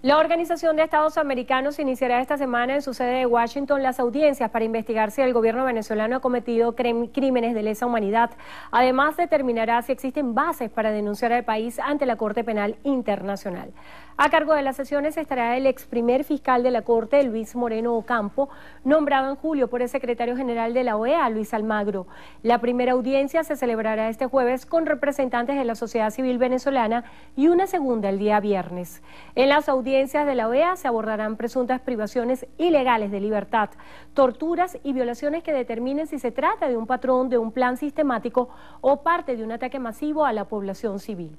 La Organización de Estados Americanos iniciará esta semana en su sede de Washington las audiencias para investigar si el gobierno venezolano ha cometido crímenes de lesa humanidad. Además, determinará si existen bases para denunciar al país ante la Corte Penal Internacional. A cargo de las sesiones estará el ex primer fiscal de la Corte, Luis Moreno Ocampo, nombrado en julio por el secretario general de la OEA, Luis Almagro. La primera audiencia se celebrará este jueves con representantes de la sociedad civil venezolana y una segunda el día viernes. En las audiencias de la OEA se abordarán presuntas privaciones ilegales de libertad, torturas y violaciones que determinen si se trata de un patrón, de un plan sistemático o parte de un ataque masivo a la población civil.